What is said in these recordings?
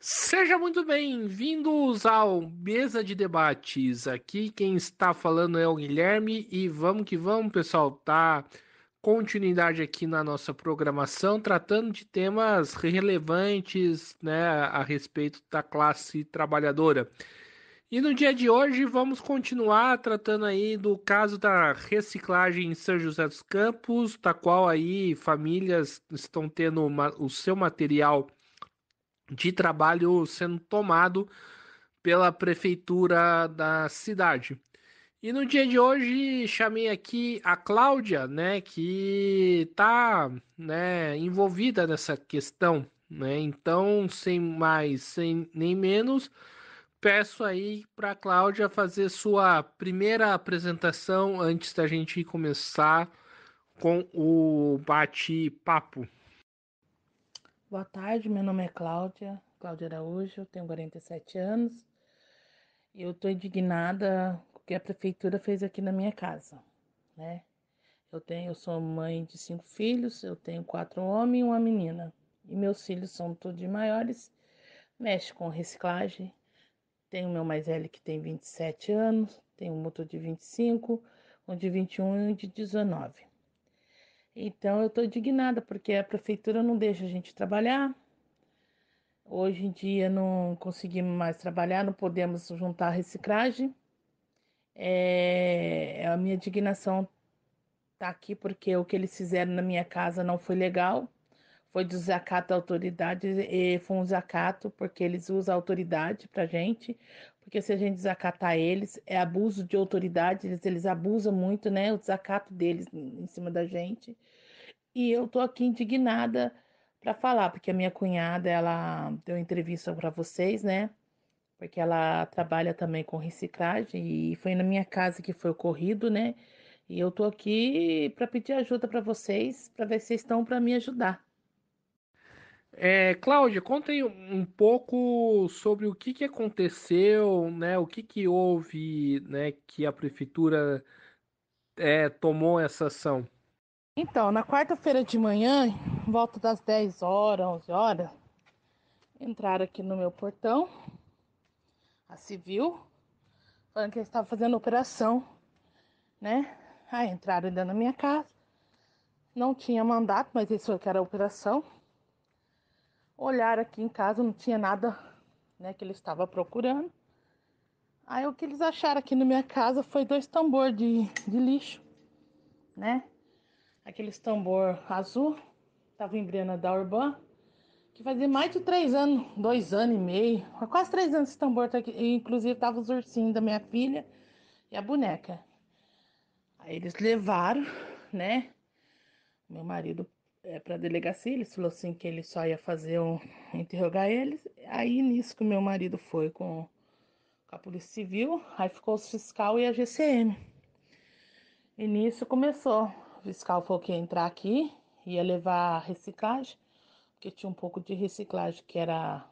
Seja muito bem-vindos ao Mesa de Debates. Aqui quem está falando é o Guilherme e vamos que vamos, pessoal. Tá continuidade aqui na nossa programação, tratando de temas relevantes, né, a respeito da classe trabalhadora. E no dia de hoje vamos continuar tratando aí do caso da reciclagem em São José dos Campos, da qual aí famílias estão tendo uma, o seu material de trabalho sendo tomado pela prefeitura da cidade. E no dia de hoje chamei aqui a Cláudia, né, que está né, envolvida nessa questão, né? Então, sem mais, sem nem menos, peço aí para a Cláudia fazer sua primeira apresentação antes da gente começar com o bate-papo. Boa tarde, meu nome é Cláudia, Cláudia Araújo, tenho 47 anos. E eu estou indignada com o que a prefeitura fez aqui na minha casa, né? Eu tenho, eu sou mãe de cinco filhos, eu tenho quatro homens e uma menina. E meus filhos são todos maiores, mexe com reciclagem. Tenho meu mais velho que tem 27 anos, tenho um motor de 25, um de 21 e um de 19. Então eu estou indignada porque a prefeitura não deixa a gente trabalhar. Hoje em dia não conseguimos mais trabalhar, não podemos juntar reciclagem. É, a minha indignação está aqui porque o que eles fizeram na minha casa não foi legal. Foi desacato à autoridade e foi um desacato porque eles usam a autoridade para gente, porque se a gente desacatar eles, é abuso de autoridade, eles, eles abusam muito, né? O desacato deles em cima da gente. E eu tô aqui indignada para falar, porque a minha cunhada, ela deu entrevista para vocês, né? Porque ela trabalha também com reciclagem e foi na minha casa que foi ocorrido, né? E eu tô aqui para pedir ajuda para vocês, para ver se vocês estão para me ajudar. É, Cláudia, contem um pouco sobre o que, que aconteceu, né? O que, que houve, né? Que a prefeitura é, tomou essa ação. Então, na quarta-feira de manhã, volta das 10 horas, 11 horas, entraram aqui no meu portão, a civil, falando que eles estavam fazendo operação, né? Aí entraram ainda na minha casa, não tinha mandato, mas eles falaram que era operação olhar aqui em casa, não tinha nada né, que ele estava procurando. Aí o que eles acharam aqui na minha casa foi dois tambor de, de lixo, né? Aqueles tambor azul, tava em Brena da Urban, que fazia mais de três anos, dois anos e meio, quase três anos esse tambor tá aqui. E, inclusive tava os ursinhos da minha filha e a boneca. Aí eles levaram, né? Meu marido é, para a delegacia, ele falou assim que ele só ia fazer um interrogar eles. Aí nisso que o meu marido foi com, com a Polícia Civil, aí ficou o fiscal e a GCM. E nisso começou. O fiscal falou que ia entrar aqui, ia levar a reciclagem, porque tinha um pouco de reciclagem que era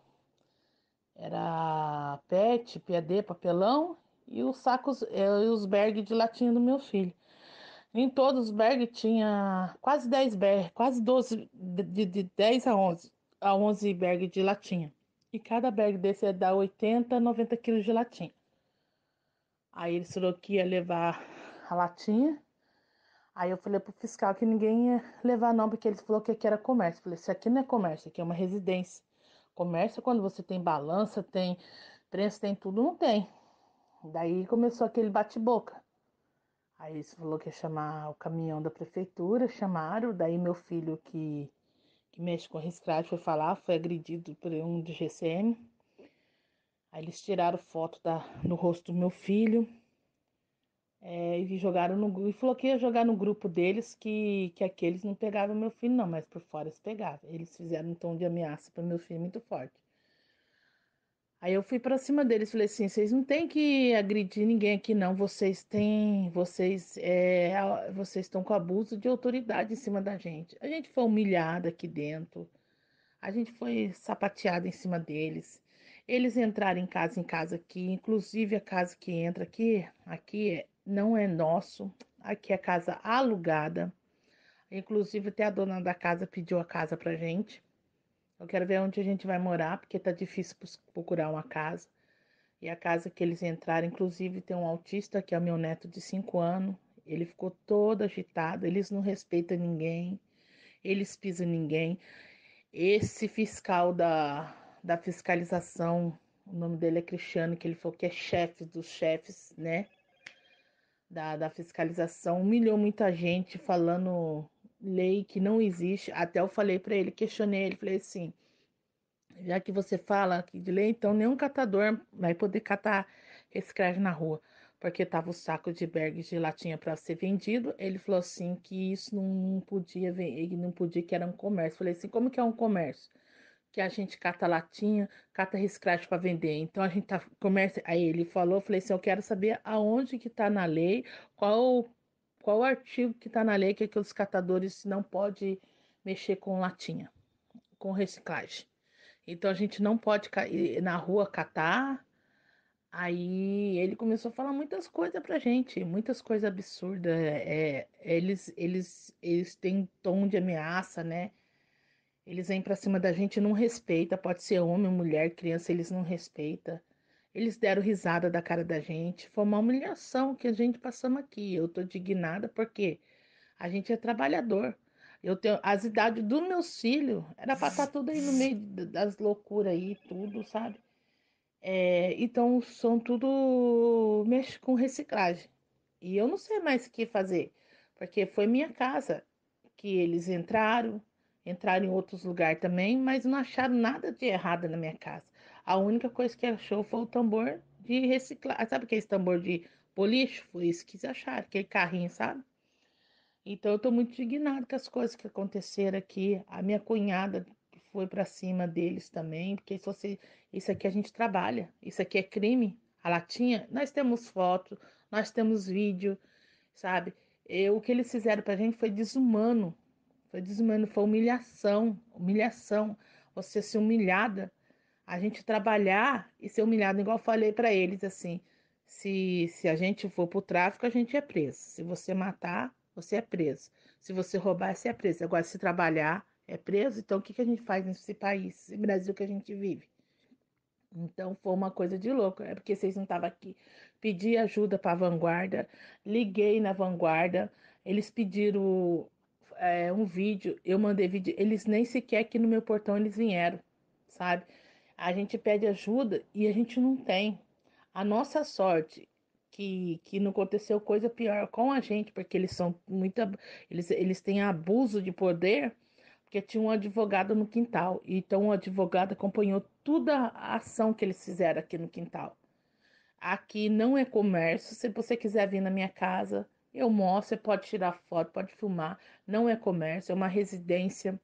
era PET, PAD, papelão e os sacos eh, e os bergs de latinha do meu filho. Em todos os bags tinha quase 10 bags, quase 12, de, de 10 a 11, a 11 bags de latinha. E cada bag desse ia dar 80, 90 quilos de latinha. Aí ele falou que ia levar a latinha. Aí eu falei pro fiscal que ninguém ia levar não, porque ele falou que aqui era comércio. Eu falei, isso aqui não é comércio, aqui é uma residência. Comércio é quando você tem balança, tem prensa, tem tudo, não tem. Daí começou aquele bate-boca. Aí eles falou que ia chamar o caminhão da prefeitura, chamaram, daí meu filho que, que mexe com rescrate foi falar, foi agredido por um do GCM. Aí eles tiraram foto da, no rosto do meu filho é, e jogaram no e falou que ia jogar no grupo deles que, que aqueles não pegavam meu filho, não, mas por fora eles pegavam. Eles fizeram um tom de ameaça para meu filho muito forte. Aí eu fui para cima deles, falei assim, vocês não tem que agredir ninguém aqui não, vocês têm, vocês é, vocês estão com abuso de autoridade em cima da gente. A gente foi humilhada aqui dentro. A gente foi sapateada em cima deles. Eles entraram em casa em casa aqui, inclusive a casa que entra aqui, aqui é, não é nosso. Aqui é casa alugada. Inclusive até a dona da casa pediu a casa pra gente. Eu quero ver onde a gente vai morar, porque tá difícil procurar uma casa. E a casa que eles entraram, inclusive, tem um autista que é o meu neto de 5 anos. Ele ficou todo agitado, eles não respeitam ninguém, eles pisam ninguém. Esse fiscal da, da fiscalização, o nome dele é Cristiano, que ele falou que é chefe dos chefes, né? Da, da fiscalização, humilhou muita gente falando lei que não existe. Até eu falei para ele, questionei ele, falei assim: já que você fala aqui de lei, então nenhum catador vai poder catar reciclagem na rua, porque tava o saco de bergs de latinha para ser vendido. Ele falou assim que isso não podia, não podia que era um comércio. Falei assim: como que é um comércio? que a gente cata latinha, cata reciclagem para vender. Então a gente tá comércio. Aí ele falou, falei assim, eu quero saber aonde que tá na lei, qual qual o artigo que está na lei que, é que os catadores não podem mexer com latinha, com reciclagem? Então a gente não pode na rua catar. Aí ele começou a falar muitas coisas pra gente, muitas coisas absurdas. É, é eles, eles, eles têm tom de ameaça, né? Eles vêm pra cima da gente não respeita. Pode ser homem, mulher, criança, eles não respeitam. Eles deram risada da cara da gente. Foi uma humilhação que a gente passamos aqui. Eu tô indignada porque a gente é trabalhador. Eu tenho as idades do meu filho, era para estar tá tudo aí no meio das loucuras aí, tudo, sabe? É, então são tudo mexe com reciclagem. E eu não sei mais o que fazer, porque foi minha casa que eles entraram, entraram em outros lugares também, mas não acharam nada de errado na minha casa. A única coisa que achou foi o tambor de reciclar. Sabe aquele tambor de polixo? Foi isso que eles acharam, aquele carrinho, sabe? Então eu tô muito indignado com as coisas que aconteceram aqui. A minha cunhada foi para cima deles também, porque se você, isso aqui a gente trabalha, isso aqui é crime. A latinha, nós temos foto, nós temos vídeo, sabe? o que eles fizeram para gente foi desumano, foi desumano, foi humilhação, humilhação. Você ser humilhada a gente trabalhar e ser humilhado, igual falei para eles assim. Se, se a gente for para o tráfico, a gente é preso. Se você matar, você é preso. Se você roubar, você é preso. Agora, se trabalhar, é preso. Então, o que, que a gente faz nesse país, nesse Brasil que a gente vive? Então, foi uma coisa de louco. É porque vocês não estavam aqui. Pedi ajuda para a vanguarda, liguei na vanguarda. Eles pediram é, um vídeo, eu mandei vídeo. Eles nem sequer aqui no meu portão eles vieram, sabe? a gente pede ajuda e a gente não tem. A nossa sorte que, que não aconteceu coisa pior com a gente, porque eles são muita eles, eles têm abuso de poder, porque tinha um advogado no quintal. Então o advogado acompanhou toda a ação que eles fizeram aqui no quintal. Aqui não é comércio, se você quiser vir na minha casa, eu mostro, você pode tirar foto, pode filmar, não é comércio, é uma residência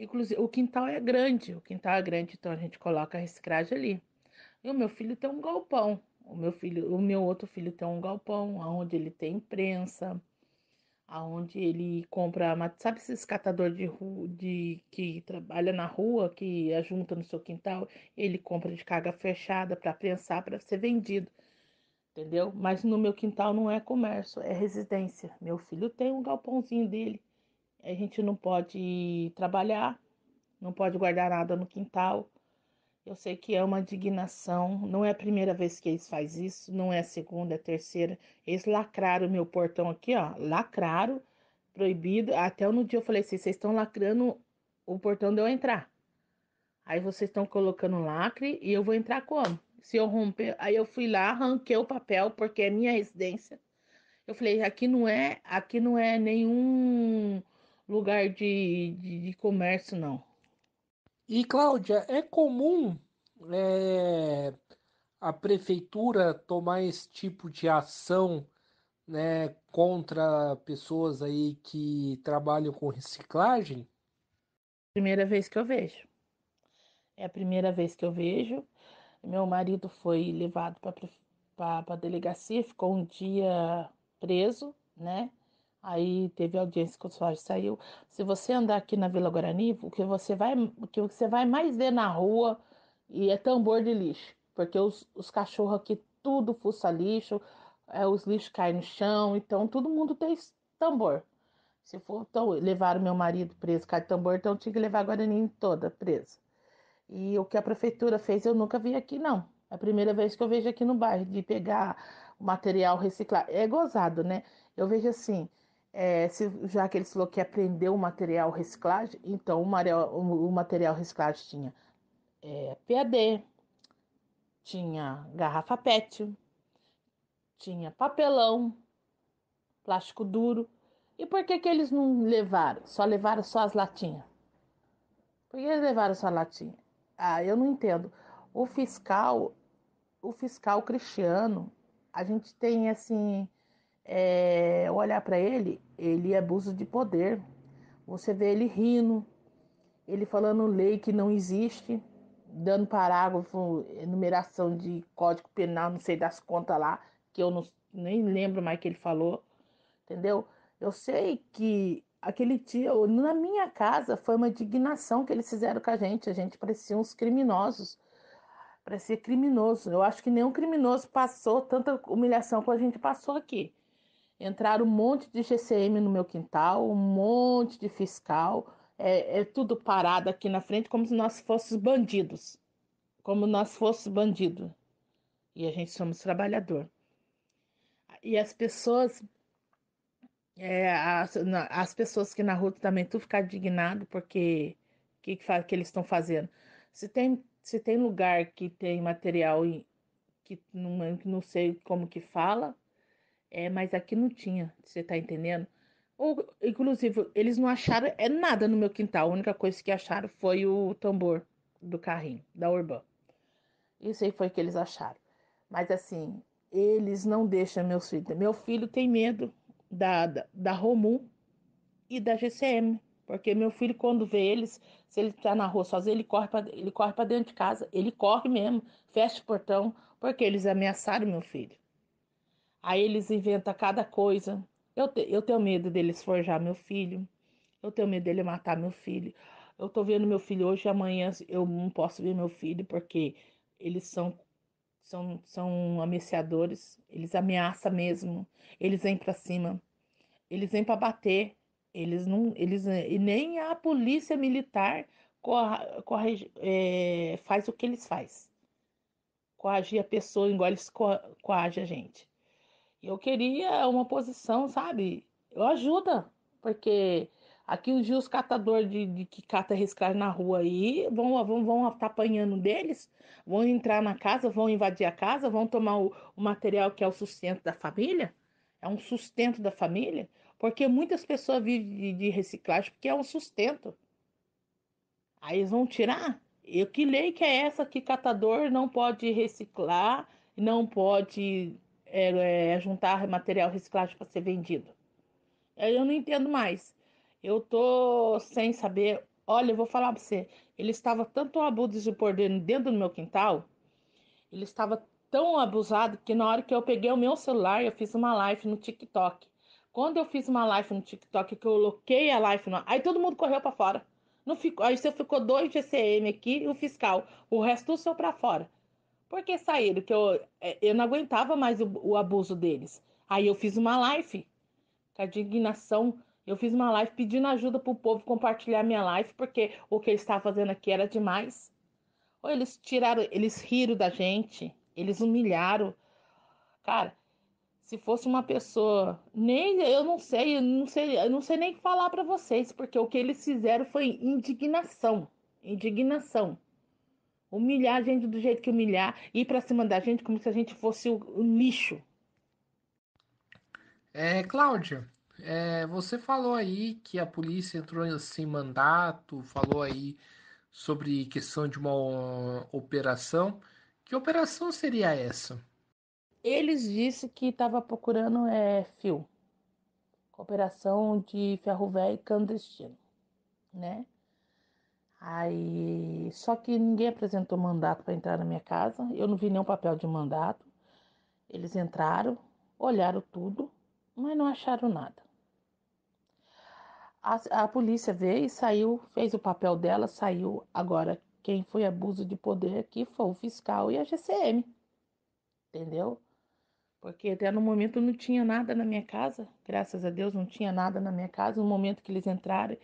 Inclusive, o quintal é grande, o quintal é grande, então a gente coloca a reciclagem ali. E o meu filho tem um galpão. O meu filho, o meu outro filho tem um galpão, aonde ele tem imprensa, aonde ele compra, sabe esses catador de rua, de que trabalha na rua, que ajunta é no seu quintal, ele compra de carga fechada para prensar para ser vendido. Entendeu? Mas no meu quintal não é comércio, é residência. Meu filho tem um galpãozinho dele a gente não pode trabalhar, não pode guardar nada no quintal. Eu sei que é uma indignação, não é a primeira vez que eles faz isso, não é a segunda, é a terceira. Eles lacraram o meu portão aqui, ó, lacraram, proibido. Até no dia eu falei assim, vocês estão lacrando o portão de eu entrar. Aí vocês estão colocando lacre e eu vou entrar como? Se eu romper, aí eu fui lá, arranquei o papel porque é minha residência. Eu falei, aqui não é, aqui não é nenhum lugar de, de, de comércio, não. E Cláudia, é comum é, a prefeitura tomar esse tipo de ação né, contra pessoas aí que trabalham com reciclagem? Primeira vez que eu vejo. É a primeira vez que eu vejo. Meu marido foi levado para a delegacia, ficou um dia preso, né? Aí teve audiência com o Soares, saiu. Se você andar aqui na Vila Guarani, o que você vai, o que você vai mais ver na rua e é tambor de lixo, porque os, os cachorros aqui tudo fuça lixo, é, os lixos caem no chão, então todo mundo tem tambor. Se for, então o meu marido preso, cai tambor, então tinha que levar a Guarani toda presa. E o que a prefeitura fez eu nunca vi aqui não. É a primeira vez que eu vejo aqui no bairro de pegar material reciclado. É gozado, né? Eu vejo assim, é, se, já que eles falou que aprendeu o material reciclagem, então o material, o material reciclagem tinha é, PAD, tinha garrafa PET, tinha papelão, plástico duro. E por que, que eles não levaram? Só levaram só as latinhas. Por que eles levaram só a latinha? Ah, eu não entendo. O fiscal, o fiscal cristiano, a gente tem assim é, olhar para ele, ele abusa de poder. Você vê ele rindo, ele falando lei que não existe, dando parágrafo, enumeração de código penal, não sei das contas lá, que eu não, nem lembro mais que ele falou, entendeu? Eu sei que aquele dia, na minha casa, foi uma indignação que eles fizeram com a gente, a gente parecia uns criminosos, parecia criminoso. Eu acho que nenhum criminoso passou tanta humilhação como a gente passou aqui. Entraram um monte de GCM no meu quintal, um monte de fiscal, é, é tudo parado aqui na frente, como se nós fossemos bandidos. Como nós fossemos bandidos. E a gente somos trabalhador. E as pessoas é, as, as, pessoas que na rua também tu ficar indignado porque o que, que, que, eles estão fazendo. Se tem, se tem lugar que tem material que não, não sei como que fala, é, mas aqui não tinha, você tá entendendo? Ou, inclusive, eles não acharam é nada no meu quintal. A única coisa que acharam foi o tambor do carrinho, da Urban. Isso aí foi o que eles acharam. Mas assim, eles não deixam meus filhos. Meu filho tem medo da, da, da Romu e da GCM. Porque meu filho, quando vê eles, se ele tá na rua sozinho, ele corre para ele corre para dentro de casa. Ele corre mesmo, fecha o portão, porque eles ameaçaram meu filho. Aí eles inventam cada coisa. Eu, te, eu tenho medo deles forjar meu filho. Eu tenho medo dele matar meu filho. Eu tô vendo meu filho hoje e amanhã eu não posso ver meu filho porque eles são são são ameaçadores, eles ameaçam mesmo. Eles vêm para cima. Eles vêm para bater. Eles não eles e nem a polícia militar corre, é, faz o que eles faz. Coagir a pessoa, igual eles co coagem a gente eu queria uma posição, sabe? Eu ajuda, porque aqui os dias catador de, de, que cata rescalho na rua aí vão vão vão tá apanhando deles, vão entrar na casa, vão invadir a casa, vão tomar o, o material que é o sustento da família, é um sustento da família, porque muitas pessoas vivem de, de reciclagem porque é um sustento. Aí eles vão tirar. E que lei que é essa que catador não pode reciclar, não pode é, é, juntar material reciclado para ser vendido. Aí eu não entendo mais. Eu tô sem saber. Olha, eu vou falar para você. Ele estava tanto abuso de poder dentro do meu quintal. Ele estava tão abusado que na hora que eu peguei o meu celular, eu fiz uma live no TikTok. Quando eu fiz uma live no TikTok, que eu coloquei a live, no... aí todo mundo correu para fora. Não ficou, aí você ficou dois GCM aqui e o fiscal. O resto do seu para fora. Porque saíram, que eu, é, eu não aguentava mais o, o abuso deles. Aí eu fiz uma live, com a indignação, eu fiz uma live pedindo ajuda para o povo compartilhar minha live, porque o que eles estavam fazendo aqui era demais. Ou eles tiraram, eles riram da gente, eles humilharam. Cara, se fosse uma pessoa, nem eu não sei, eu não sei, eu não sei nem falar para vocês, porque o que eles fizeram foi indignação, indignação. Humilhar a gente do jeito que humilhar, ir para cima da gente como se a gente fosse o, o lixo. É, Cláudia, é, você falou aí que a polícia entrou sem mandato, falou aí sobre questão de uma operação. Que operação seria essa? Eles disseram que estava procurando é, fio. Operação de ferro velho clandestino, né? Aí, só que ninguém apresentou mandato para entrar na minha casa, eu não vi nenhum papel de mandato. Eles entraram, olharam tudo, mas não acharam nada. A, a, polícia veio e saiu, fez o papel dela, saiu. Agora, quem foi abuso de poder aqui foi o fiscal e a GCM. Entendeu? Porque até no momento não tinha nada na minha casa, graças a Deus não tinha nada na minha casa. No momento que eles entraram,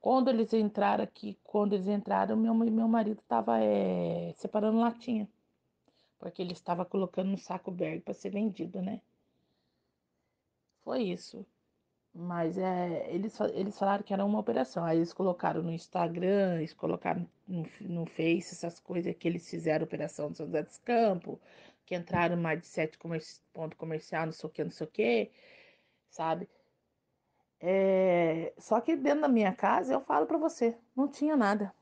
quando eles entraram aqui, quando eles entraram, meu, meu marido estava é, eh, separando latinha, porque ele estava colocando no saco berg para ser vendido, né? Foi isso. Mas é, eles, eles falaram que era uma operação. Aí eles colocaram no Instagram, eles colocaram no, no Face essas coisas que eles fizeram operação de São José dos Campos, que entraram mais de sete comer ponto comercial, não sei o que, não sei o que, sabe? É... Só que dentro da minha casa, eu falo para você, não tinha nada.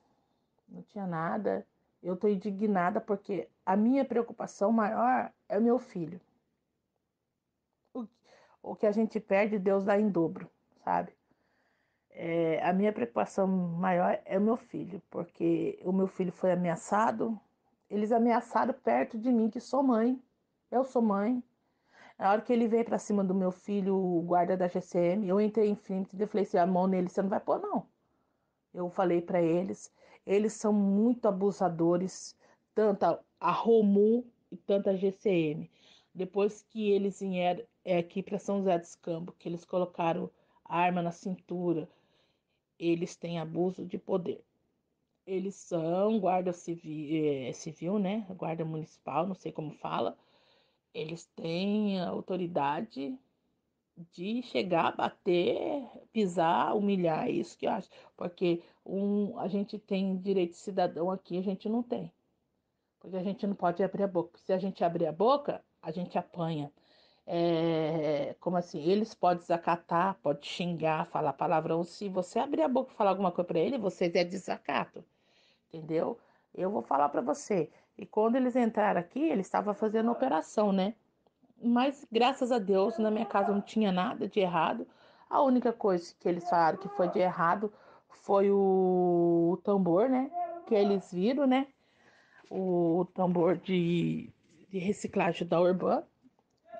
Não tinha nada. Eu tô indignada porque a minha preocupação maior é o meu filho. O que a gente perde, Deus dá em dobro, sabe? É, a minha preocupação maior é o meu filho, porque o meu filho foi ameaçado, eles ameaçaram perto de mim que sou mãe. Eu sou mãe. A hora que ele veio para cima do meu filho, o guarda da GCM, eu entrei em frente e falei assim: a ah, mão nele você não vai pôr, não. Eu falei para eles. Eles são muito abusadores, tanto a, Romu e tanto a GCM. Depois que eles vieram é, aqui para São José dos Campos, que eles colocaram a arma na cintura, eles têm abuso de poder eles são guarda civil, é, eh, civil, né? Guarda municipal, não sei como fala. Eles têm a autoridade de chegar, bater, pisar, humilhar, é isso que eu acho. Porque um, a gente tem direito de cidadão aqui, a gente não tem. Porque a gente não pode abrir a boca. Se a gente abrir a boca, a gente apanha. É, como assim? Eles podem desacatar, pode xingar, falar palavrão. Se você abrir a boca e falar alguma coisa para ele, você é desacato entendeu? Eu vou falar para você. E quando eles entraram aqui, eles estava fazendo operação, né? Mas graças a Deus, na minha casa não tinha nada de errado. A única coisa que eles falaram que foi de errado foi o, o tambor, né? Que eles viram, né? O, o tambor de, de reciclagem da Urban.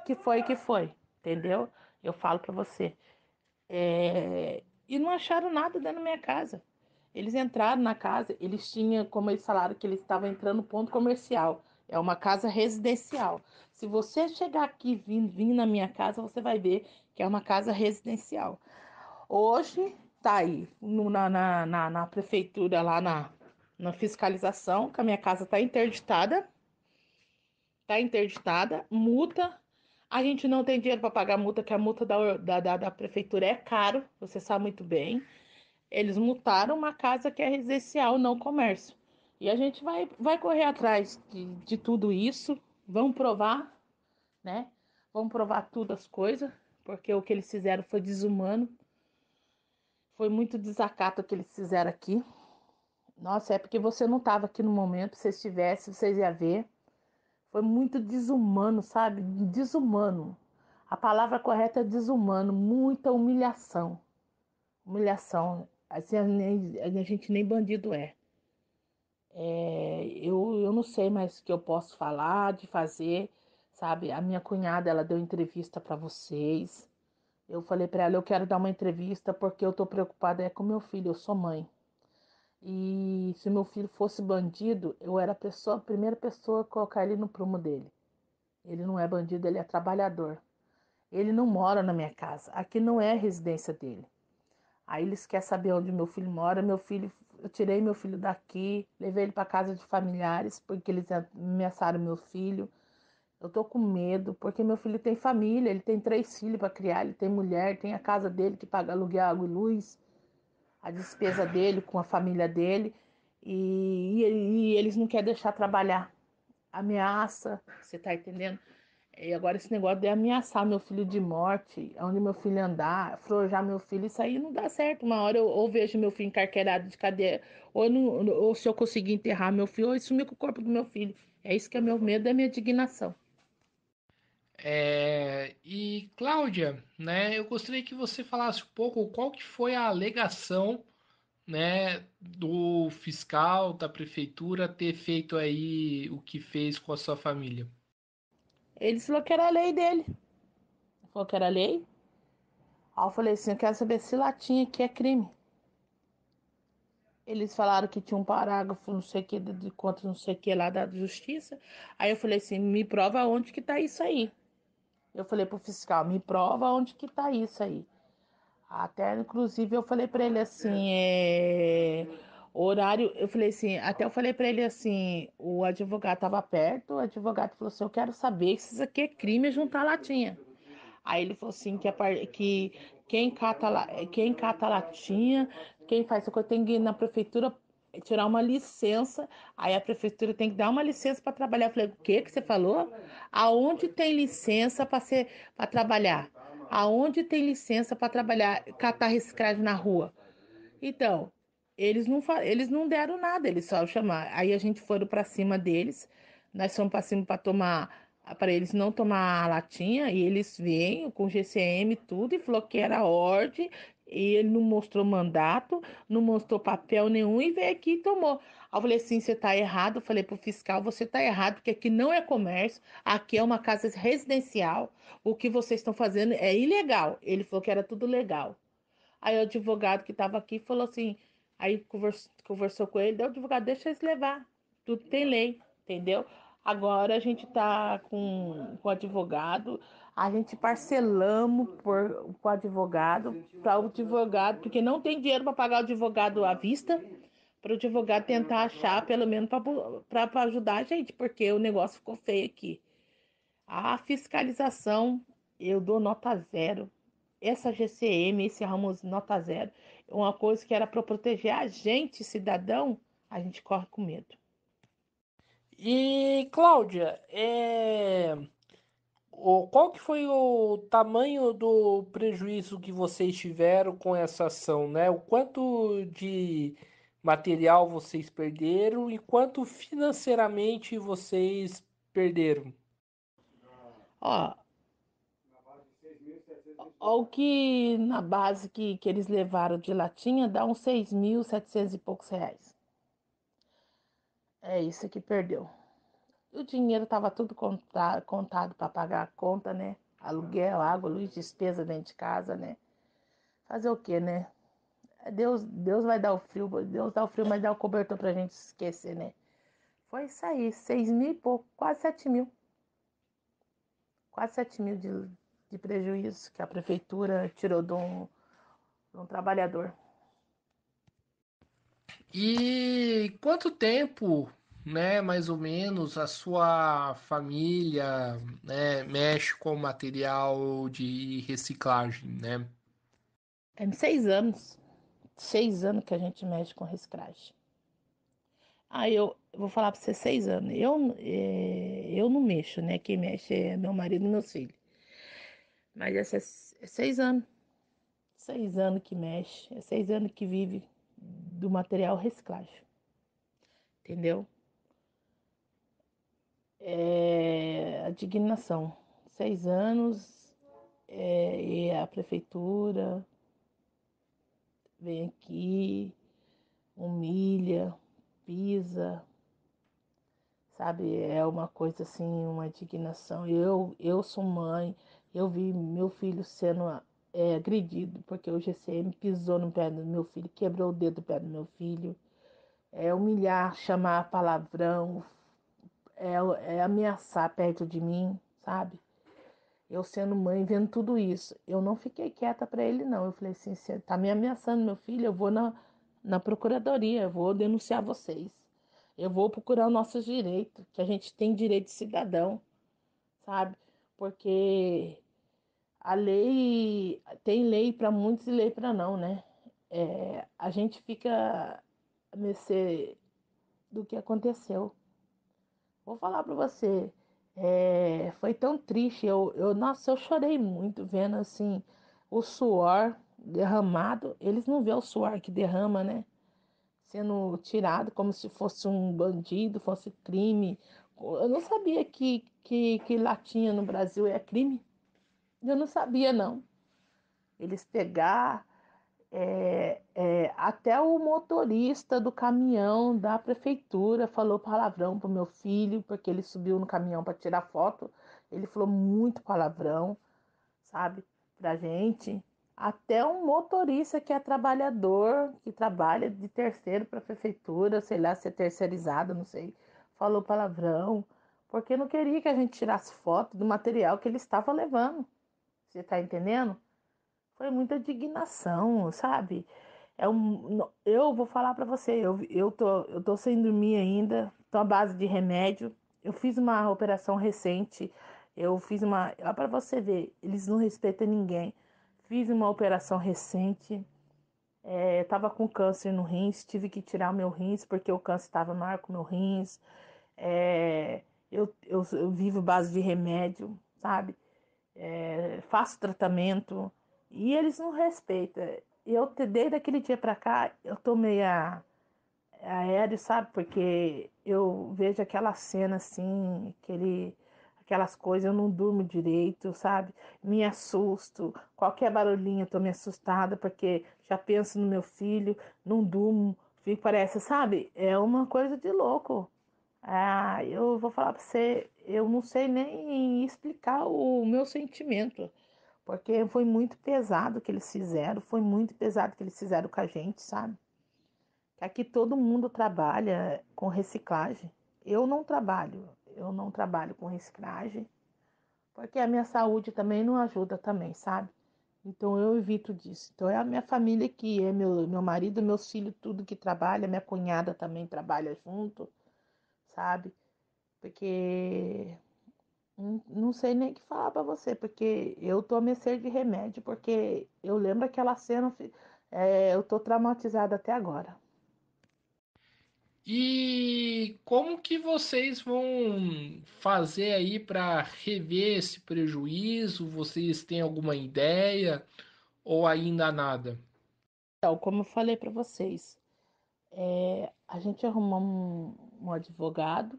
Que foi que foi, entendeu? Eu falo para você. É... E não acharam nada dentro da minha casa. Eles entraram na casa, eles tinham, como eles falaram, que eles estavam entrando no ponto comercial. É uma casa residencial. Se você chegar aqui vir, vir na minha casa, você vai ver que é uma casa residencial. Hoje tá aí no, na, na, na, na, prefeitura, lá na, na fiscalização, que a minha casa tá interditada. Tá interditada, multa. A gente não tem dinheiro para pagar multa, que a multa da, da, da, da prefeitura é caro, você sabe muito bem. Eles mutaram uma casa que é residencial, não comércio. E a gente vai, vai correr atrás de, de tudo isso. Vamos provar, né? Vamos provar tudo as coisas, porque o que eles fizeram foi desumano. Foi muito desacato o que eles fizeram aqui. Nossa, é porque você não estava aqui no momento. Se estivesse, vocês ia ver. Foi muito desumano, sabe? Desumano. A palavra correta é desumano. Muita humilhação. Humilhação assim, a gente nem bandido é. é eu, eu não sei mais o que eu posso falar, de fazer, sabe? A minha cunhada, ela deu entrevista para vocês. Eu falei para ela, eu quero dar uma entrevista porque eu tô preocupada é com meu filho, eu sou mãe. E se meu filho fosse bandido, eu era a, pessoa, a primeira pessoa a colocar ele no prumo dele. Ele não é bandido, ele é trabalhador. Ele não mora na minha casa. Aqui não é a residência dele. Aí eles querem saber onde meu filho mora. Meu filho, eu tirei meu filho daqui, levei ele para casa de familiares porque eles ameaçaram meu filho. Eu tô com medo porque meu filho tem família, ele tem três filhos para criar, ele tem mulher, tem a casa dele que paga aluguel, água e luz, a despesa dele com a família dele e, e, e eles não querem deixar trabalhar. Ameaça, você tá entendendo? E agora esse negócio de ameaçar meu filho de morte, onde meu filho andar, frojar meu filho, isso aí não dá certo. Uma hora eu ou vejo meu filho encarqueirado de cadeia, ou, não, ou se eu conseguir enterrar meu filho, ou sumir com o corpo do meu filho. É isso que é meu medo, é minha indignação. É, e Cláudia, né, eu gostaria que você falasse um pouco qual que foi a alegação né, do fiscal da prefeitura ter feito aí o que fez com a sua família. Ele falou que era a lei dele. Ele falou que era a lei. Aí eu falei assim, eu quero saber se latinha aqui é crime. Eles falaram que tinha um parágrafo, não sei o que, de contra não sei o que lá da justiça. Aí eu falei assim, me prova onde que tá isso aí. Eu falei pro fiscal, me prova onde que tá isso aí. Até, inclusive, eu falei para ele assim, é... O horário, eu falei assim, até eu falei para ele assim, o advogado estava perto, o advogado falou assim, eu quero saber se isso aqui é crime juntar latinha. Aí ele falou assim que, a, que quem, cata, quem cata latinha, quem faz isso, tem que ir na prefeitura tirar uma licença, aí a prefeitura tem que dar uma licença para trabalhar. Eu falei, o que que você falou? Aonde tem licença para ser para trabalhar? Aonde tem licença para trabalhar, catar reciclagem na rua? Então, eles não, eles não deram nada, eles só chamaram. Aí a gente foi para cima deles, nós fomos para cima para tomar, para eles não tomar a latinha, e eles vêm com GCM tudo, e falou que era ordem, e ele não mostrou mandato, não mostrou papel nenhum, e veio aqui e tomou. Aí eu falei assim, você está errado, eu falei pro fiscal, você está errado, porque aqui não é comércio, aqui é uma casa residencial, o que vocês estão fazendo é ilegal. Ele falou que era tudo legal. Aí o advogado que estava aqui falou assim, Aí conversou, conversou com ele, deu advogado, deixa eles levar. Tudo tem lei, entendeu? Agora a gente tá com, com o advogado, a gente parcelamos por, com o advogado, para o advogado, porque não tem dinheiro para pagar o advogado à vista, para o advogado tentar achar, pelo menos para ajudar a gente, porque o negócio ficou feio aqui. A fiscalização, eu dou nota zero. Essa GCM, esse Ramos, nota zero uma coisa que era para proteger a gente, cidadão, a gente corre com medo. E, Cláudia, é... qual que foi o tamanho do prejuízo que vocês tiveram com essa ação, né? O quanto de material vocês perderam e quanto financeiramente vocês perderam? Ó, o que na base que, que eles levaram de latinha dá uns 6.700 e poucos reais. É isso que perdeu. O dinheiro estava tudo contado para pagar a conta, né? Aluguel, água, luz, despesa dentro de casa, né? Fazer o quê, né? Deus, Deus vai dar o frio, Deus dá o frio, mas dá o cobertor pra gente esquecer, né? Foi isso aí, seis mil e pouco, quase sete mil. Quase sete mil de de prejuízo que a prefeitura tirou de um, de um trabalhador. E quanto tempo, né, mais ou menos, a sua família né, mexe com material de reciclagem, né? É seis anos. Seis anos que a gente mexe com reciclagem. ah, eu vou falar para você seis anos. Eu, é, eu não mexo, né? Quem mexe é meu marido e meus filhos. Mas essa é, é seis anos. Seis anos que mexe, é seis anos que vive do material reciclagem. Entendeu? É a dignação. Seis anos é, e a prefeitura vem aqui, humilha, pisa, sabe? É uma coisa assim, uma indignação. Eu, eu sou mãe, eu vi meu filho sendo é, agredido, porque o GCM pisou no pé do meu filho, quebrou o dedo do pé do meu filho. É humilhar, chamar palavrão, é, é ameaçar perto de mim, sabe? Eu sendo mãe, vendo tudo isso, eu não fiquei quieta para ele, não. Eu falei assim: você tá me ameaçando, meu filho, eu vou na, na procuradoria, eu vou denunciar vocês. Eu vou procurar nossos direitos, que a gente tem direito de cidadão, sabe? Porque a lei tem lei para muitos e lei para não, né? É, a gente fica a mercê do que aconteceu. Vou falar para você, é, foi tão triste. Eu, eu, nossa, eu chorei muito vendo assim o suor derramado. Eles não vê o suor que derrama, né? Sendo tirado como se fosse um bandido, fosse crime. Eu não sabia que, que, que latinha no Brasil é crime. Eu não sabia, não. Eles pegar é, é, até o motorista do caminhão da prefeitura falou palavrão pro meu filho, porque ele subiu no caminhão para tirar foto. Ele falou muito palavrão, sabe, pra gente. Até um motorista que é trabalhador, que trabalha de terceiro para a prefeitura, sei lá se é terceirizado, não sei, falou palavrão, porque não queria que a gente tirasse foto do material que ele estava levando. Você tá entendendo? Foi muita indignação, sabe? É um, eu vou falar para você, eu, eu, tô, eu tô sem dormir ainda, tô à base de remédio. Eu fiz uma operação recente, eu fiz uma. Lá para você ver, eles não respeitam ninguém. Fiz uma operação recente, é, tava com câncer no rins, tive que tirar o meu rins porque o câncer estava maior com o meu rins. É, eu, eu, eu vivo base de remédio, sabe? é, faço tratamento e eles não respeitam. Eu, desde aquele dia para cá, eu tomei a aéreo, sabe? Porque eu vejo aquela cena assim, aquele, aquelas coisas, eu não durmo direito, sabe? Me assusto, qualquer barulhinho eu tô me assustada, porque já penso no meu filho, não durmo, fico, parece, sabe? É uma coisa de louco. Ah, eu vou falar para você, eu não sei nem explicar o meu sentimento, porque foi muito pesado que eles fizeram, foi muito pesado que eles fizeram com a gente, sabe? Aqui todo mundo trabalha com reciclagem. Eu não trabalho, eu não trabalho com reciclagem, porque a minha saúde também não ajuda também, sabe? Então eu evito disso. Então é a minha família que é meu, meu marido, meus filhos, tudo que trabalha, minha cunhada também trabalha junto sabe? Porque não sei nem o que falar para você, porque eu tomei ser de remédio, porque eu lembro aquela cena, é, eu tô traumatizada até agora. E como que vocês vão fazer aí para rever esse prejuízo? Vocês têm alguma ideia ou ainda nada? Então, como eu falei para vocês, é, a gente arrumou um, um advogado,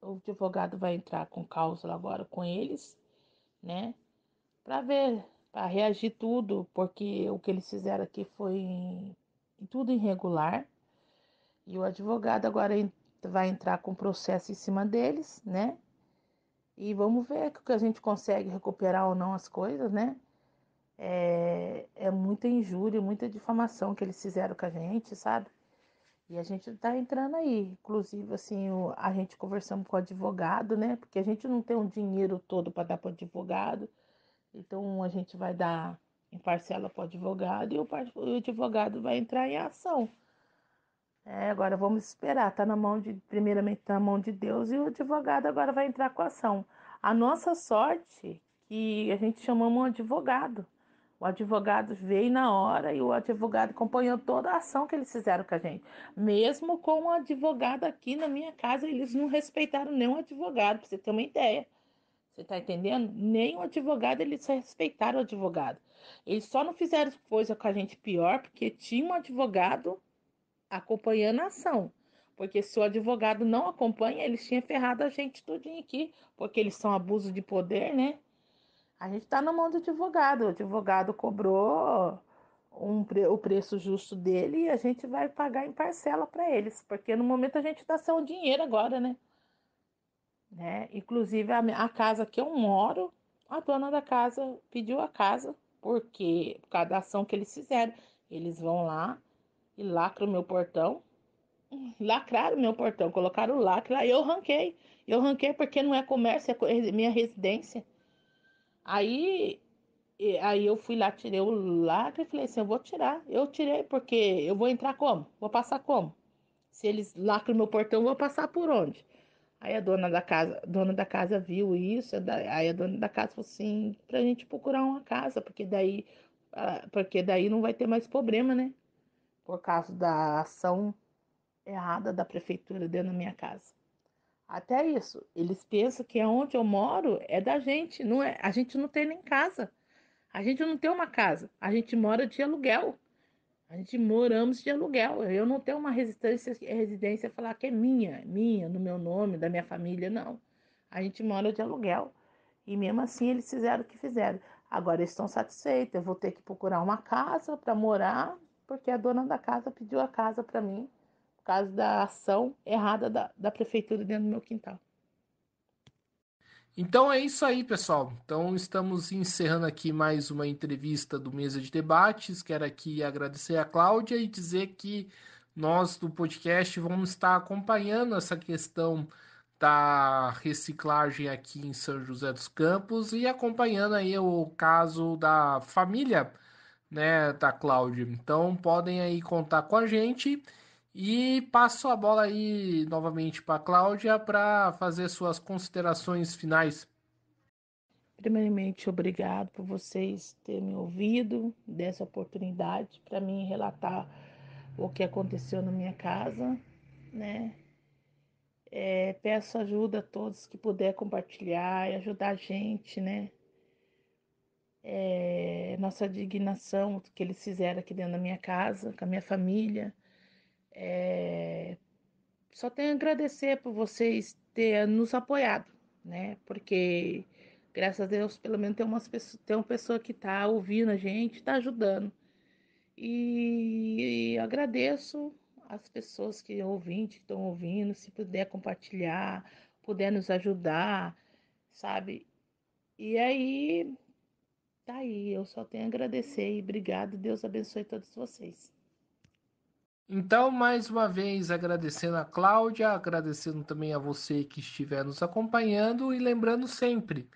o advogado vai entrar com causa agora com eles, né? Para ver, para reagir tudo, porque o que eles fizeram aqui foi tudo irregular. E o advogado agora vai entrar com processo em cima deles, né? E vamos ver o que a gente consegue recuperar ou não as coisas, né? É, é muita injúria, muita difamação que eles fizeram com a gente, sabe? E a gente está entrando aí. Inclusive, assim, a gente conversamos com o advogado, né? Porque a gente não tem um dinheiro todo para dar para o advogado. Então, a gente vai dar em parcela para o advogado e o, advogado vai entrar em ação. É, agora vamos esperar, está na mão de, primeiramente tá na mão de Deus e o advogado agora vai entrar com a ação. A nossa sorte é que a gente chamamos um advogado o advogado veio na hora e o advogado acompanhou toda a ação que eles fizeram com a gente. Mesmo com o advogado aqui na minha casa, eles não respeitaram nenhum advogado, pra você ter uma ideia. Você está entendendo? Nem o advogado, eles respeitaram o advogado. Eles só não fizeram coisa com a gente pior, porque tinha um advogado acompanhando a ação. Porque se o advogado não acompanha, eles tinham ferrado a gente tudinho aqui, porque eles são abuso de poder, né? A gente está na mão do advogado. O advogado cobrou um, o preço justo dele e a gente vai pagar em parcela para eles, porque no momento a gente está sem o dinheiro agora, né? né? Inclusive a, a, casa que eu moro, a dona da casa pediu a casa porque por cada ação que eles fizeram, eles vão lá e lacram o meu portão, lacraram o meu portão, colocaram o lacre lá, eu ranquei, eu ranquei porque não é comércio, é, é minha residência. Aí, aí eu fui lá, tirei o lacre e falei assim, eu vou tirar. Eu tirei porque eu vou entrar como? Vou passar como? Se eles lacram meu portão, eu vou passar por onde? Aí a dona da casa, dona da casa viu isso, aí a dona da casa falou assim, pra gente procurar uma casa, porque daí, ah, porque daí não vai ter mais problema, né? Por causa da ação errada da prefeitura dentro da minha casa. Até isso. Eles pensam que onde eu moro é da gente, não é? A gente não tem nem casa. A gente não tem uma casa, a gente mora de aluguel. A gente moramos de aluguel. Eu não tenho uma residência, residência falar que é minha, minha, no meu nome, da minha família, não. A gente mora de aluguel. E mesmo assim eles fizeram o que fizeram. Agora eles estão satisfeitos. Eu vou ter que procurar uma casa para morar, porque a dona da casa pediu a casa para mim por causa da ação errada da, da prefeitura dentro do meu quintal. Então é isso aí, pessoal. Então estamos encerrando aqui mais uma entrevista do Mesa de Debates. Quero aqui agradecer a Cláudia e dizer que nós do podcast vamos estar acompanhando essa questão da reciclagem aqui em São José dos Campos e acompanhando aí o caso da família, né, da Cláudia. Então podem aí contar com a gente. E passo a bola aí novamente para a Cláudia para fazer suas considerações finais. Primeiramente, obrigado por vocês terem me ouvido, dessa oportunidade para mim relatar o que aconteceu na minha casa, né? É, peço ajuda a todos que puder compartilhar e ajudar a gente, né? É, nossa indignação que eles fizeram aqui dentro da minha casa, com a minha família é... Só tenho a agradecer por vocês terem nos apoiado, né? Porque, graças a Deus, pelo menos tem, umas pessoas, tem uma pessoa que está ouvindo a gente, está ajudando. E, e agradeço as pessoas que ouvintes estão ouvindo, se puder compartilhar, puder nos ajudar, sabe? E aí, tá aí, eu só tenho a agradecer e obrigado, Deus abençoe todos vocês. Então, mais uma vez, agradecendo a Cláudia, agradecendo também a você que estiver nos acompanhando e lembrando sempre,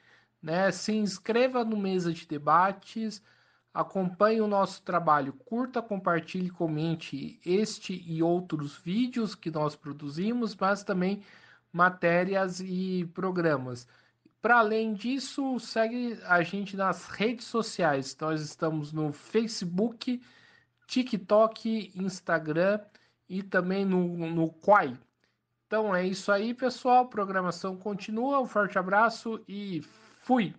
né, se inscreva no Mesa de Debates, acompanhe o nosso trabalho, curta, compartilhe, comente este e outros vídeos que nós produzimos, mas também matérias e programas. Para além disso, segue a gente nas redes sociais. Nós estamos no Facebook, TikTok, Instagram e também no, no Quai. Então é isso aí, pessoal. Programação continua. Um forte abraço e fui!